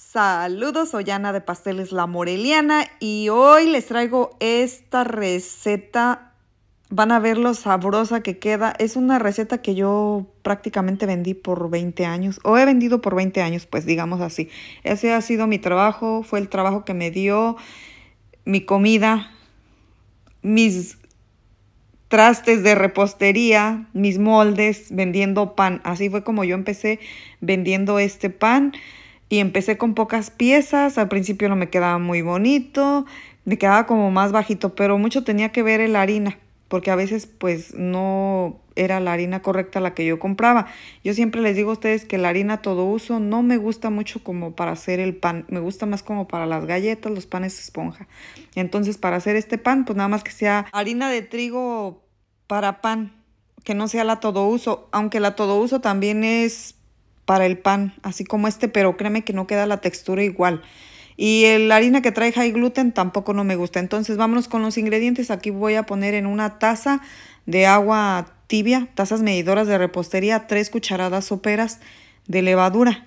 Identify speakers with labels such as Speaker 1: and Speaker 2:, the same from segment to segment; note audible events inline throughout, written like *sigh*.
Speaker 1: Saludos, soy Ana de Pasteles La Moreliana y hoy les traigo esta receta. Van a ver lo sabrosa que queda. Es una receta que yo prácticamente vendí por 20 años o he vendido por 20 años, pues digamos así. Ese ha sido mi trabajo, fue el trabajo que me dio mi comida, mis trastes de repostería, mis moldes, vendiendo pan. Así fue como yo empecé vendiendo este pan y empecé con pocas piezas. Al principio no me quedaba muy bonito, me quedaba como más bajito, pero mucho tenía que ver la harina, porque a veces pues no era la harina correcta la que yo compraba. Yo siempre les digo a ustedes que la harina todo uso no me gusta mucho como para hacer el pan, me gusta más como para las galletas, los panes esponja. Entonces para hacer este pan pues nada más que sea harina de trigo para pan, que no sea la todo uso, aunque la todo uso también es para el pan, así como este, pero créeme que no queda la textura igual. Y la harina que trae high gluten tampoco no me gusta. Entonces vámonos con los ingredientes. Aquí voy a poner en una taza de agua tibia, tazas medidoras de repostería, tres cucharadas soperas de levadura.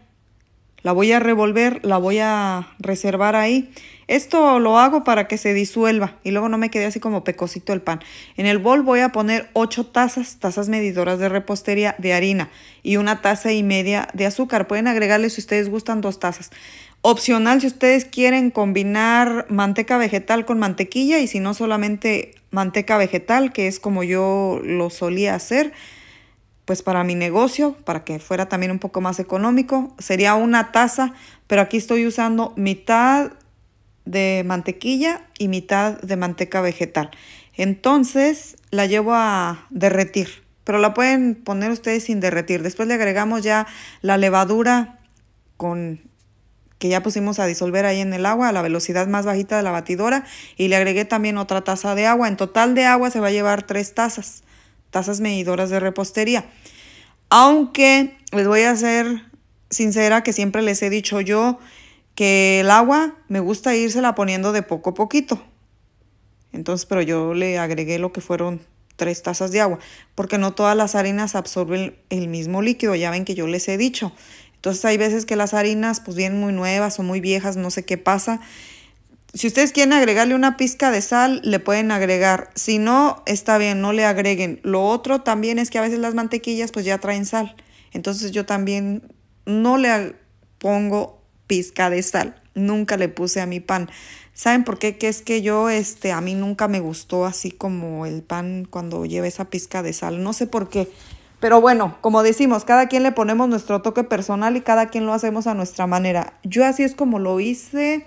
Speaker 1: La voy a revolver, la voy a reservar ahí. Esto lo hago para que se disuelva y luego no me quede así como pecosito el pan. En el bol voy a poner 8 tazas, tazas medidoras de repostería de harina y una taza y media de azúcar. Pueden agregarle si ustedes gustan dos tazas. Opcional si ustedes quieren combinar manteca vegetal con mantequilla y si no solamente manteca vegetal, que es como yo lo solía hacer pues para mi negocio, para que fuera también un poco más económico. Sería una taza, pero aquí estoy usando mitad de mantequilla y mitad de manteca vegetal. Entonces la llevo a derretir, pero la pueden poner ustedes sin derretir. Después le agregamos ya la levadura con que ya pusimos a disolver ahí en el agua a la velocidad más bajita de la batidora y le agregué también otra taza de agua. En total de agua se va a llevar tres tazas. Tazas medidoras de repostería. Aunque les voy a ser sincera que siempre les he dicho yo que el agua me gusta irse la poniendo de poco a poquito. Entonces, pero yo le agregué lo que fueron tres tazas de agua, porque no todas las harinas absorben el mismo líquido, ya ven que yo les he dicho. Entonces hay veces que las harinas pues vienen muy nuevas o muy viejas, no sé qué pasa, si ustedes quieren agregarle una pizca de sal, le pueden agregar. Si no, está bien, no le agreguen. Lo otro también es que a veces las mantequillas pues ya traen sal. Entonces yo también no le pongo pizca de sal. Nunca le puse a mi pan. ¿Saben por qué? Que es que yo, este, a mí nunca me gustó así como el pan cuando lleva esa pizca de sal. No sé por qué. Pero bueno, como decimos, cada quien le ponemos nuestro toque personal y cada quien lo hacemos a nuestra manera. Yo así es como lo hice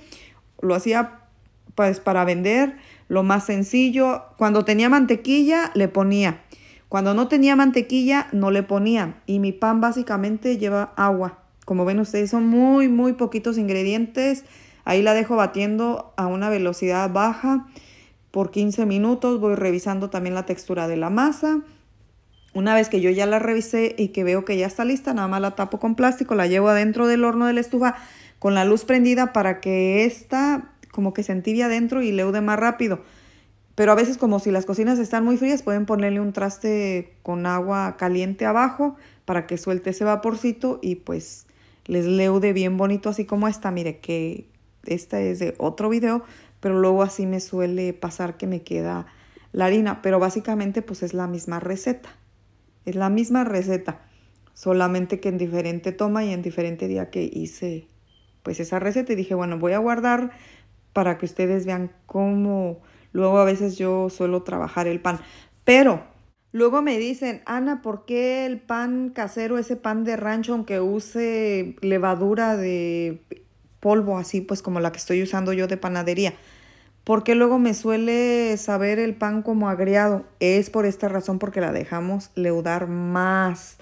Speaker 1: lo hacía pues para vender lo más sencillo. Cuando tenía mantequilla le ponía. Cuando no tenía mantequilla no le ponía. Y mi pan básicamente lleva agua. Como ven ustedes son muy muy poquitos ingredientes. Ahí la dejo batiendo a una velocidad baja por 15 minutos. Voy revisando también la textura de la masa. Una vez que yo ya la revisé y que veo que ya está lista, nada más la tapo con plástico, la llevo adentro del horno de la estufa con la luz prendida para que esta como que se entibie adentro y leude más rápido. Pero a veces como si las cocinas están muy frías, pueden ponerle un traste con agua caliente abajo para que suelte ese vaporcito y pues les leude bien bonito así como esta. Mire que esta es de otro video, pero luego así me suele pasar que me queda la harina. Pero básicamente pues es la misma receta. Es la misma receta, solamente que en diferente toma y en diferente día que hice pues esa receta y dije, bueno, voy a guardar para que ustedes vean cómo luego a veces yo suelo trabajar el pan. Pero luego me dicen, Ana, ¿por qué el pan casero, ese pan de rancho, aunque use levadura de polvo, así pues como la que estoy usando yo de panadería? ¿Por qué luego me suele saber el pan como agriado? Es por esta razón, porque la dejamos leudar más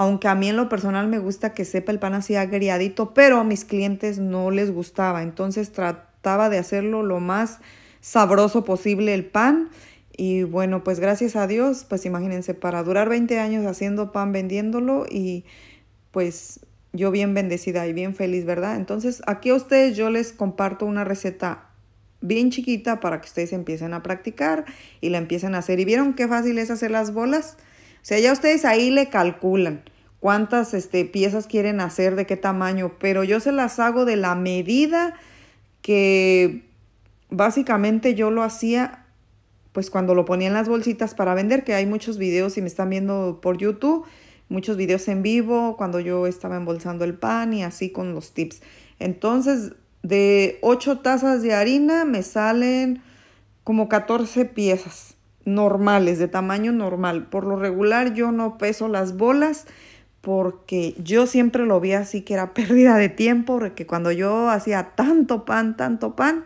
Speaker 1: aunque a mí en lo personal me gusta que sepa el pan así agriadito, pero a mis clientes no les gustaba, entonces trataba de hacerlo lo más sabroso posible el pan. Y bueno, pues gracias a Dios, pues imagínense, para durar 20 años haciendo pan, vendiéndolo y pues yo bien bendecida y bien feliz, ¿verdad? Entonces aquí a ustedes yo les comparto una receta bien chiquita para que ustedes empiecen a practicar y la empiecen a hacer. ¿Y vieron qué fácil es hacer las bolas? O sea, ya ustedes ahí le calculan cuántas este, piezas quieren hacer, de qué tamaño, pero yo se las hago de la medida que básicamente yo lo hacía pues cuando lo ponía en las bolsitas para vender, que hay muchos videos y me están viendo por YouTube, muchos videos en vivo cuando yo estaba embolsando el pan y así con los tips. Entonces, de 8 tazas de harina me salen como 14 piezas normales, de tamaño normal. Por lo regular yo no peso las bolas porque yo siempre lo vi así que era *laughs* pérdida de tiempo, porque cuando yo hacía tanto pan, tanto pan,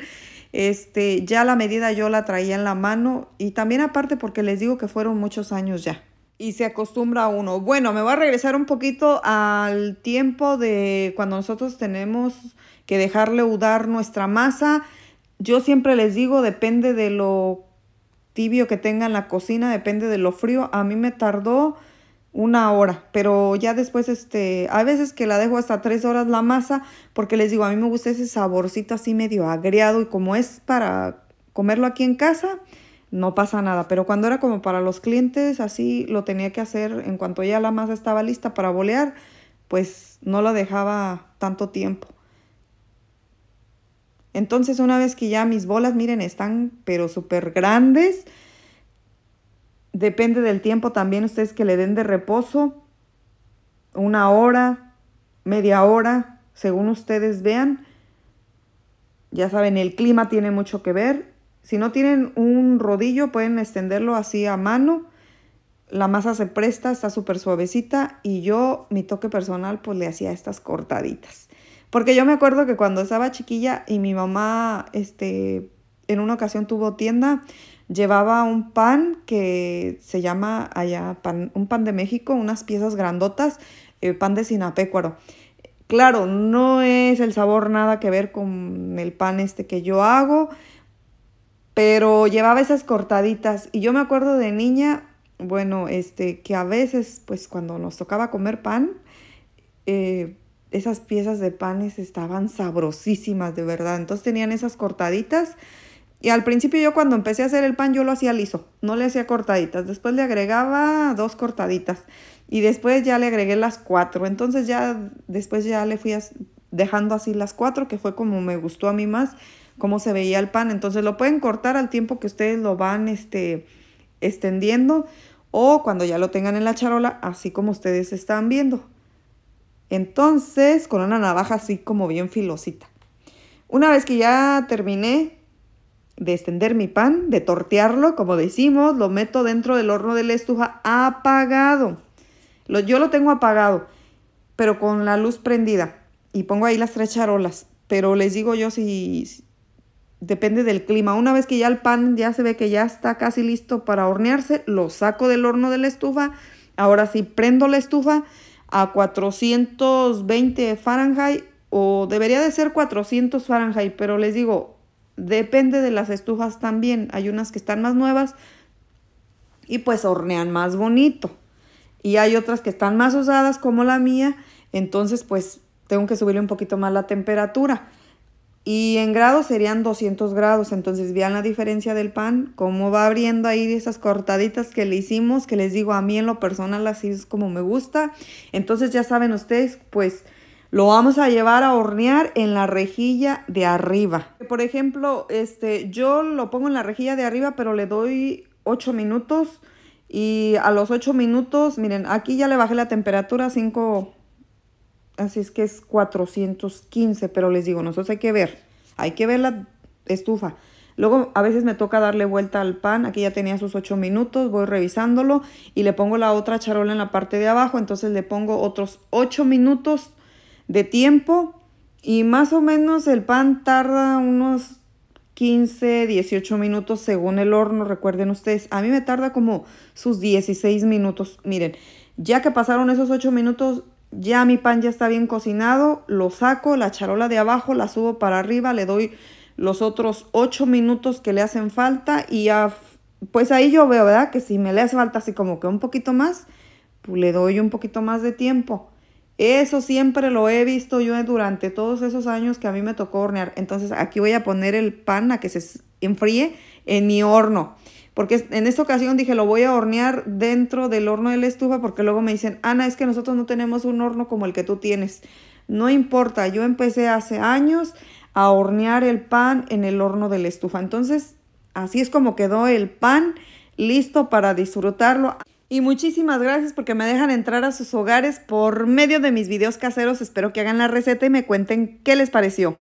Speaker 1: este, ya la medida yo la traía en la mano y también aparte porque les digo que fueron muchos años ya y se acostumbra a uno. Bueno, me voy a regresar un poquito al tiempo de cuando nosotros tenemos que dejar leudar nuestra masa. Yo siempre les digo, depende de lo tibio que tenga en la cocina, depende de lo frío. A mí me tardó una hora, pero ya después, este, a veces que la dejo hasta tres horas la masa, porque les digo, a mí me gusta ese saborcito así medio agriado y como es para comerlo aquí en casa, no pasa nada. Pero cuando era como para los clientes, así lo tenía que hacer en cuanto ya la masa estaba lista para bolear, pues no la dejaba tanto tiempo. Entonces, una vez que ya mis bolas, miren, están pero súper grandes, depende del tiempo también ustedes que le den de reposo, una hora, media hora, según ustedes vean. Ya saben, el clima tiene mucho que ver. Si no tienen un rodillo, pueden extenderlo así a mano. La masa se presta, está súper suavecita y yo, mi toque personal, pues le hacía estas cortaditas. Porque yo me acuerdo que cuando estaba chiquilla y mi mamá, este, en una ocasión tuvo tienda, llevaba un pan que se llama allá pan, un pan de México, unas piezas grandotas, pan de sinapécuaro. Claro, no es el sabor nada que ver con el pan este que yo hago, pero llevaba esas cortaditas y yo me acuerdo de niña, bueno, este, que a veces, pues cuando nos tocaba comer pan, eh, esas piezas de panes estaban sabrosísimas, de verdad. Entonces tenían esas cortaditas. Y al principio yo cuando empecé a hacer el pan, yo lo hacía liso, no le hacía cortaditas. Después le agregaba dos cortaditas y después ya le agregué las cuatro. Entonces ya después ya le fui dejando así las cuatro, que fue como me gustó a mí más cómo se veía el pan. Entonces lo pueden cortar al tiempo que ustedes lo van este, extendiendo o cuando ya lo tengan en la charola, así como ustedes están viendo. Entonces, con una navaja así como bien filosita. Una vez que ya terminé de extender mi pan, de tortearlo, como decimos, lo meto dentro del horno de la estufa apagado. yo lo tengo apagado, pero con la luz prendida. Y pongo ahí las tres charolas. Pero les digo yo si, si depende del clima. Una vez que ya el pan ya se ve que ya está casi listo para hornearse, lo saco del horno de la estufa. Ahora sí prendo la estufa a 420 Fahrenheit o debería de ser 400 Fahrenheit, pero les digo, depende de las estufas también. Hay unas que están más nuevas y pues hornean más bonito. Y hay otras que están más usadas como la mía, entonces pues tengo que subirle un poquito más la temperatura. Y en grados serían 200 grados, entonces vean la diferencia del pan, cómo va abriendo ahí esas cortaditas que le hicimos, que les digo a mí en lo personal así es como me gusta. Entonces ya saben ustedes, pues lo vamos a llevar a hornear en la rejilla de arriba. Por ejemplo, este, yo lo pongo en la rejilla de arriba, pero le doy 8 minutos y a los 8 minutos, miren, aquí ya le bajé la temperatura 5 Así es que es 415, pero les digo, nosotros hay que ver, hay que ver la estufa. Luego a veces me toca darle vuelta al pan, aquí ya tenía sus 8 minutos, voy revisándolo y le pongo la otra charola en la parte de abajo, entonces le pongo otros 8 minutos de tiempo y más o menos el pan tarda unos 15, 18 minutos según el horno, recuerden ustedes, a mí me tarda como sus 16 minutos, miren. Ya que pasaron esos 8 minutos, ya mi pan ya está bien cocinado, lo saco, la charola de abajo, la subo para arriba, le doy los otros 8 minutos que le hacen falta y ya, pues ahí yo veo, ¿verdad? Que si me le hace falta así como que un poquito más, pues le doy un poquito más de tiempo. Eso siempre lo he visto yo durante todos esos años que a mí me tocó hornear. Entonces aquí voy a poner el pan a que se enfríe en mi horno porque en esta ocasión dije, lo voy a hornear dentro del horno de la estufa, porque luego me dicen, Ana, es que nosotros no tenemos un horno como el que tú tienes. No importa, yo empecé hace años a hornear el pan en el horno de la estufa. Entonces, así es como quedó el pan listo para disfrutarlo. Y muchísimas gracias porque me dejan entrar a sus hogares por medio de mis videos caseros. Espero que hagan la receta y me cuenten qué les pareció.